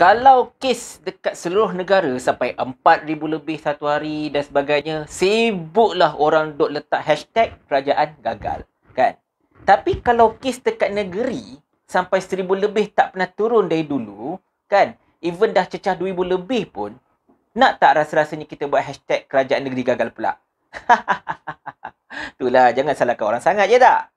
kalau kes dekat seluruh negara sampai 4,000 lebih satu hari dan sebagainya, sibuklah orang duk letak hashtag kerajaan gagal. Kan? Tapi kalau kes dekat negeri sampai 1,000 lebih tak pernah turun dari dulu, kan? Even dah cecah 2,000 lebih pun, nak tak rasa-rasanya kita buat hashtag kerajaan negeri gagal pula? Itulah, jangan salahkan orang sangat je ya tak?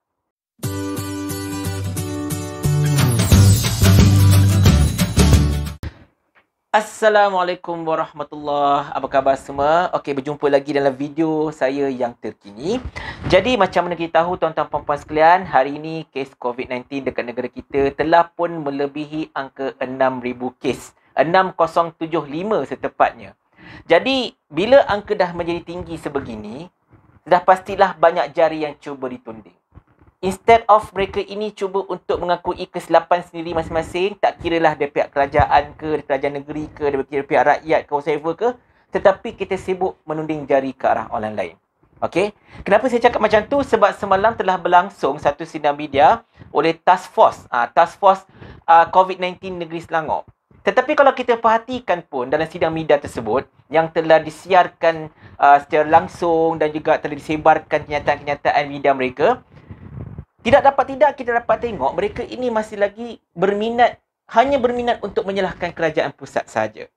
Assalamualaikum warahmatullahi Apa khabar semua? Okey, berjumpa lagi dalam video saya yang terkini. Jadi macam mana kita tahu tuan-tuan puan sekalian, hari ini kes COVID-19 dekat negara kita telah pun melebihi angka 6,000 kes. 6,075 setepatnya. Jadi bila angka dah menjadi tinggi sebegini, dah pastilah banyak jari yang cuba ditunding. Instead of mereka ini cuba untuk mengakui kesilapan sendiri masing-masing, tak kira lah dari pihak kerajaan ke, dari kerajaan negeri ke, dari pihak rakyat ke, whatever ke, tetapi kita sibuk menuding jari ke arah orang lain. Okey. Kenapa saya cakap macam tu? Sebab semalam telah berlangsung satu sidang media oleh Task Force, uh, Task Force uh, ah, COVID-19 Negeri Selangor. Tetapi kalau kita perhatikan pun dalam sidang media tersebut yang telah disiarkan uh, secara langsung dan juga telah disebarkan kenyataan-kenyataan media mereka, tidak dapat tidak kita dapat tengok mereka ini masih lagi berminat hanya berminat untuk menyalahkan kerajaan pusat saja.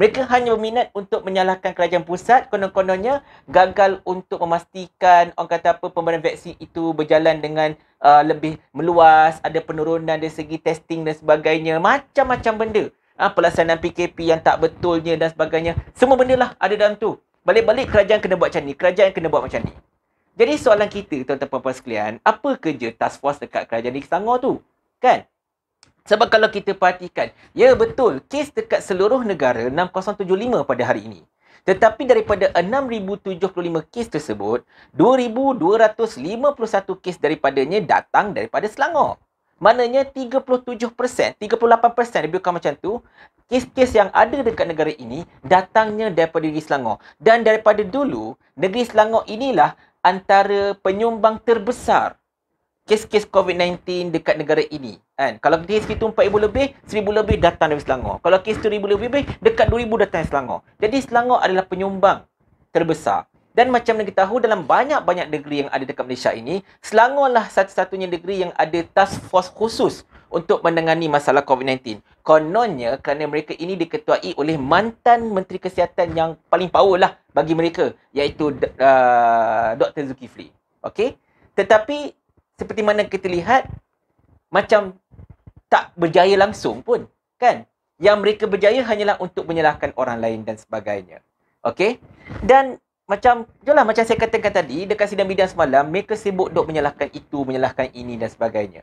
Mereka hanya berminat untuk menyalahkan kerajaan pusat konon-kononnya gagal untuk memastikan orang kata apa pemberian vaksin itu berjalan dengan uh, lebih meluas, ada penurunan dari segi testing dan sebagainya. Macam-macam benda. Ha, pelaksanaan PKP yang tak betulnya dan sebagainya. Semua benda lah ada dalam tu. Balik-balik kerajaan kena buat macam ni. Kerajaan kena buat macam ni. Jadi soalan kita tuan-tuan puan-puan sekalian, apa kerja task force dekat kerajaan Negeri Selangor tu? Kan? Sebab kalau kita perhatikan, ya betul, kes dekat seluruh negara 6075 pada hari ini. Tetapi daripada 6,075 kes tersebut, 2,251 kes daripadanya datang daripada Selangor. Maknanya 37%, 38% lebih kurang macam tu, kes-kes yang ada dekat negara ini datangnya daripada negeri Selangor. Dan daripada dulu, negeri Selangor inilah antara penyumbang terbesar kes-kes COVID-19 dekat negara ini. Kan? Kalau kes itu 4,000 lebih, 1,000 lebih datang dari Selangor. Kalau kes itu 1,000 lebih, dekat 2,000 datang dari Selangor. Jadi Selangor adalah penyumbang terbesar. Dan macam yang kita tahu, dalam banyak-banyak negeri yang ada dekat Malaysia ini, Selangorlah satu-satunya negeri yang ada task force khusus untuk menangani masalah COVID-19. Kononnya kerana mereka ini diketuai oleh mantan Menteri Kesihatan yang paling power lah bagi mereka iaitu uh, Dr. Zulkifli. Okey? Tetapi seperti mana kita lihat macam tak berjaya langsung pun kan? Yang mereka berjaya hanyalah untuk menyalahkan orang lain dan sebagainya. Okey? Dan macam jelah macam saya katakan tadi dekat sidang media semalam mereka sibuk dok menyalahkan itu menyalahkan ini dan sebagainya.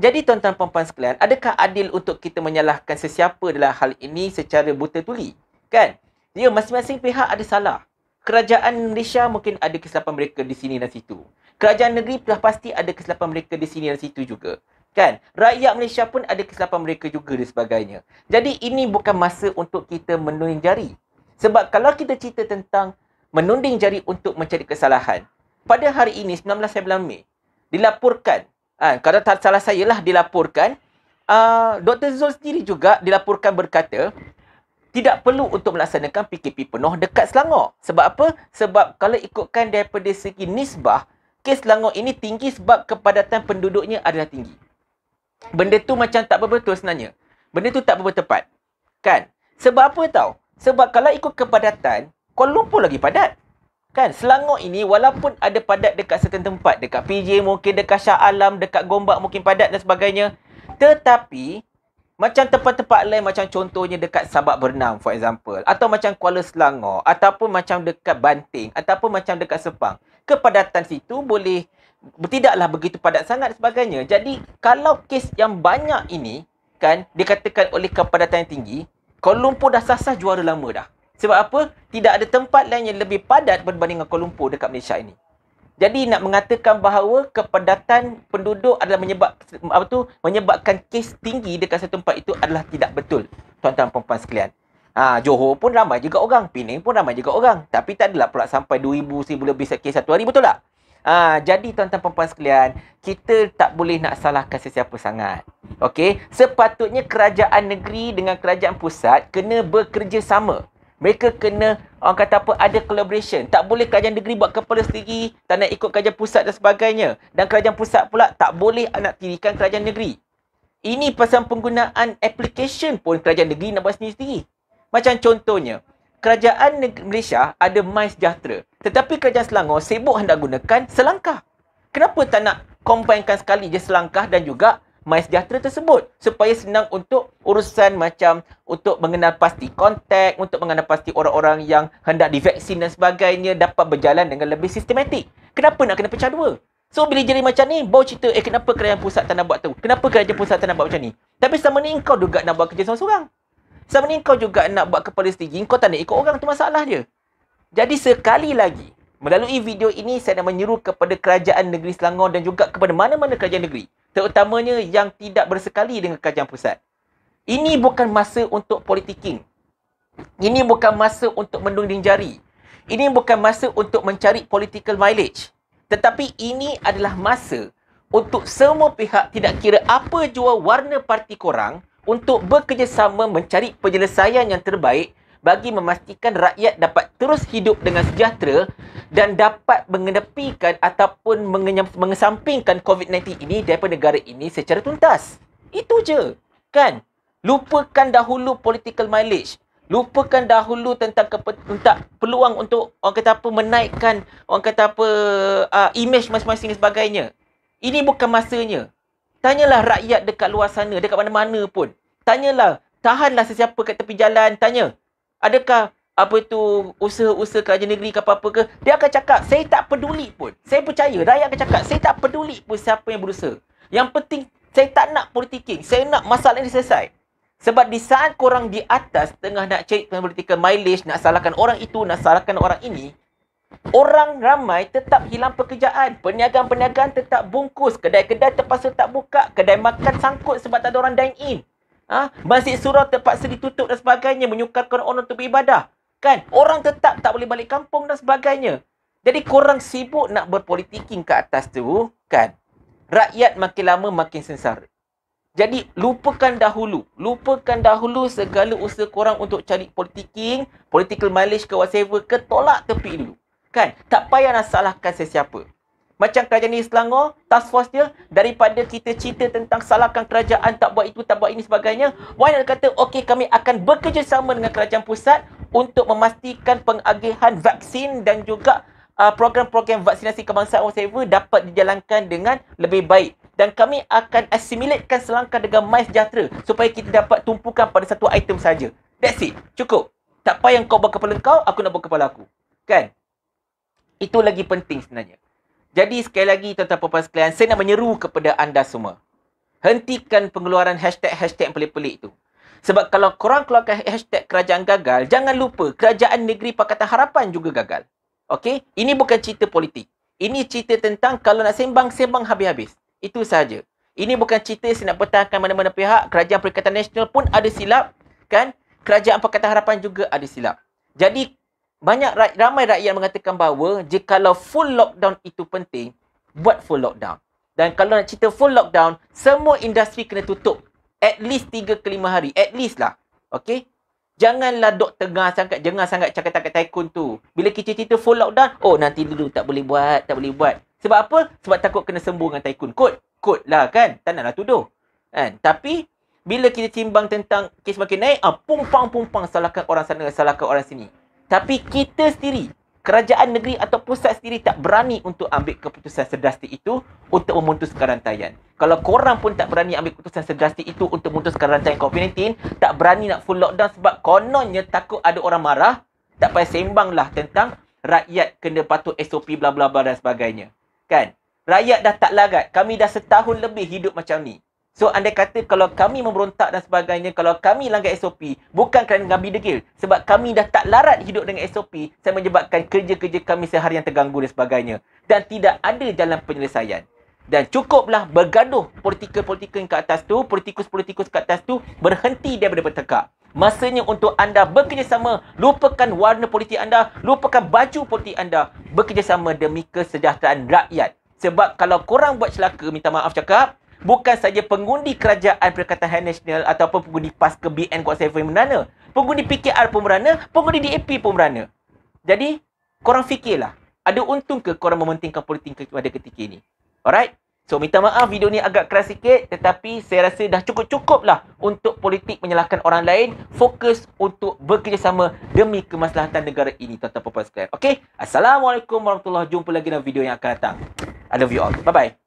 Jadi tuan-tuan puan sekalian, adakah adil untuk kita menyalahkan sesiapa dalam hal ini secara buta tuli? Kan? Ya, masing-masing pihak ada salah. Kerajaan Malaysia mungkin ada kesilapan mereka di sini dan situ. Kerajaan negeri telah pasti ada kesilapan mereka di sini dan situ juga. Kan? Rakyat Malaysia pun ada kesilapan mereka juga dan sebagainya. Jadi ini bukan masa untuk kita menunding jari. Sebab kalau kita cerita tentang menunding jari untuk mencari kesalahan, pada hari ini, 19 Februari dilaporkan Ha, kalau tak salah saya lah dilaporkan, uh, ah, Dr. Zul sendiri juga dilaporkan berkata, tidak perlu untuk melaksanakan PKP penuh dekat Selangor. Sebab apa? Sebab kalau ikutkan daripada segi nisbah, kes Selangor ini tinggi sebab kepadatan penduduknya adalah tinggi. Benda tu macam tak betul sebenarnya. Benda tu tak betul tepat. Kan? Sebab apa tahu? Sebab kalau ikut kepadatan, Kuala Lumpur lagi padat. Kan Selangor ini walaupun ada padat dekat certain tempat dekat PJ mungkin dekat Shah Alam dekat Gombak mungkin padat dan sebagainya tetapi macam tempat-tempat lain macam contohnya dekat Sabak Bernam for example atau macam Kuala Selangor ataupun macam dekat Banting ataupun macam dekat Sepang kepadatan situ boleh tidaklah begitu padat sangat dan sebagainya jadi kalau kes yang banyak ini kan dikatakan oleh kepadatan yang tinggi Kuala Lumpur dah sah-sah juara lama dah sebab apa? Tidak ada tempat lain yang lebih padat berbanding dengan Kuala Lumpur dekat Malaysia ini. Jadi nak mengatakan bahawa kepadatan penduduk adalah menyebab apa tu menyebabkan kes tinggi dekat satu tempat itu adalah tidak betul. Tuan-tuan dan puan-puan sekalian. Ha, Johor pun ramai juga orang, Penang pun ramai juga orang. Tapi tak adalah pula sampai 2000 1000 lebih kes satu hari betul tak? Ha, jadi tuan-tuan puan-puan sekalian, kita tak boleh nak salahkan sesiapa sangat. Okey, sepatutnya kerajaan negeri dengan kerajaan pusat kena bekerjasama. Mereka kena orang kata apa ada collaboration. Tak boleh kerajaan negeri buat kepala sendiri, tak nak ikut kerajaan pusat dan sebagainya. Dan kerajaan pusat pula tak boleh anak tirikan kerajaan negeri. Ini pasal penggunaan application pun kerajaan negeri nak buat sendiri-sendiri. Macam contohnya, kerajaan negeri Malaysia ada My Sejahtera. Tetapi kerajaan Selangor sibuk hendak gunakan selangkah. Kenapa tak nak combinekan sekali je selangkah dan juga My Sejahtera tersebut supaya senang untuk urusan macam untuk mengenal pasti kontak, untuk mengenal pasti orang-orang yang hendak divaksin dan sebagainya dapat berjalan dengan lebih sistematik. Kenapa nak kena pecah dua? So bila jadi macam ni, bau cerita eh kenapa kerajaan pusat tak nak buat tu? Kenapa kerajaan pusat tak nak buat macam ni? Tapi sama ni kau juga nak buat kerja seorang-seorang. Sama ni kau juga nak buat kepala sendiri, kau tak nak ikut orang tu masalah dia. Jadi sekali lagi, Melalui video ini, saya nak menyuruh kepada kerajaan negeri Selangor dan juga kepada mana-mana kerajaan negeri. Terutamanya yang tidak bersekali dengan kerajaan pusat. Ini bukan masa untuk politiking. Ini bukan masa untuk menunding jari. Ini bukan masa untuk mencari political mileage. Tetapi ini adalah masa untuk semua pihak tidak kira apa jua warna parti korang untuk bekerjasama mencari penyelesaian yang terbaik bagi memastikan rakyat dapat terus hidup dengan sejahtera dan dapat mengenepikan ataupun mengesampingkan COVID-19 ini daripada negara ini secara tuntas. Itu je, kan? Lupakan dahulu political mileage. Lupakan dahulu tentang, kepe- peluang untuk orang kata apa menaikkan orang kata apa uh, image masing-masing dan sebagainya. Ini bukan masanya. Tanyalah rakyat dekat luar sana, dekat mana-mana pun. Tanyalah, tahanlah sesiapa kat tepi jalan, tanya adakah apa tu usaha-usaha kerajaan negeri ke apa-apa ke dia akan cakap saya tak peduli pun saya percaya rakyat akan cakap saya tak peduli pun siapa yang berusaha yang penting saya tak nak politiking saya nak masalah ini selesai sebab di saat korang di atas tengah nak cari political mileage nak salahkan orang itu nak salahkan orang ini orang ramai tetap hilang pekerjaan perniagaan-perniagaan tetap bungkus kedai-kedai terpaksa tak buka kedai makan sangkut sebab tak ada orang dine in Ha? Masjid surau terpaksa ditutup dan sebagainya. Menyukarkan orang untuk beribadah. Kan? Orang tetap tak boleh balik kampung dan sebagainya. Jadi korang sibuk nak berpolitiking ke atas tu. Kan? Rakyat makin lama makin sengsara. Jadi lupakan dahulu. Lupakan dahulu segala usaha korang untuk cari politiking. Political mileage ke whatever ke. Tolak tepi dulu. Kan? Tak payah nak salahkan sesiapa. Macam kerajaan Negeri Selangor, task force dia daripada kita cerita tentang salahkan kerajaan tak buat itu, tak buat ini sebagainya. Why dah kata, okey kami akan bekerjasama dengan kerajaan pusat untuk memastikan pengagihan vaksin dan juga uh, program-program vaksinasi kebangsaan whatsoever dapat dijalankan dengan lebih baik. Dan kami akan assimilatekan selangkah dengan My Sejahtera supaya kita dapat tumpukan pada satu item saja. That's it. Cukup. Tak payah kau buat kepala kau, aku nak buat kepala aku. Kan? Itu lagi penting sebenarnya. Jadi sekali lagi tuan-tuan puan-puan sekalian, saya nak menyeru kepada anda semua. Hentikan pengeluaran hashtag-hashtag yang pelik-pelik tu. Sebab kalau korang keluarkan hashtag kerajaan gagal, jangan lupa kerajaan negeri Pakatan Harapan juga gagal. Okey? Ini bukan cerita politik. Ini cerita tentang kalau nak sembang, sembang habis-habis. Itu sahaja. Ini bukan cerita saya nak pertahankan mana-mana pihak. Kerajaan Perikatan Nasional pun ada silap. Kan? Kerajaan Pakatan Harapan juga ada silap. Jadi banyak ramai rakyat mengatakan bahawa jikalau full lockdown itu penting, buat full lockdown. Dan kalau nak cerita full lockdown, semua industri kena tutup. At least tiga ke lima hari. At least lah. Okay? Janganlah dok tengah sangat, jangan sangat cakap takat tycoon tu. Bila kita cerita full lockdown, oh nanti dulu tak boleh buat, tak boleh buat. Sebab apa? Sebab takut kena sembuh dengan tycoon. Kot, kot lah kan? Tak naklah tuduh. Kan? Tapi, bila kita timbang tentang kes makin naik, ah, pumpang-pumpang salahkan orang sana, salahkan orang sini. Tapi kita sendiri, kerajaan negeri atau pusat sendiri tak berani untuk ambil keputusan sedasti itu untuk memutuskan rantaian. Kalau korang pun tak berani ambil keputusan sedasti itu untuk memutuskan rantaian COVID-19, tak berani nak full lockdown sebab kononnya takut ada orang marah, tak payah sembanglah tentang rakyat kena patuh SOP bla bla bla dan sebagainya. Kan? Rakyat dah tak lagat. Kami dah setahun lebih hidup macam ni. So anda kata kalau kami memberontak dan sebagainya, kalau kami langgar SOP, bukan kerana kami degil. Sebab kami dah tak larat hidup dengan SOP, saya menyebabkan kerja-kerja kami sehari yang terganggu dan sebagainya. Dan tidak ada jalan penyelesaian. Dan cukuplah bergaduh politikal-politikal yang ke atas tu, politikus-politikus ke atas tu berhenti daripada bertekak. Masanya untuk anda bekerjasama, lupakan warna politik anda, lupakan baju politik anda, bekerjasama demi kesejahteraan rakyat. Sebab kalau korang buat celaka, minta maaf cakap, bukan saja pengundi kerajaan Perikatan Hai Nasional ataupun pengundi PAS ke BN Kuat Saifu yang merana. Pengundi PKR pun merana, pengundi DAP pun merana. Jadi, korang fikirlah, ada untung ke korang mementingkan politik pada ketika ini? Alright? So, minta maaf video ni agak keras sikit tetapi saya rasa dah cukup-cukup lah untuk politik menyalahkan orang lain fokus untuk bekerjasama demi kemaslahatan negara ini tuan-tuan puan-puan sekalian. Okay? Assalamualaikum warahmatullahi wabarakatuh. Jumpa lagi dalam video yang akan datang. I love you all. Bye-bye.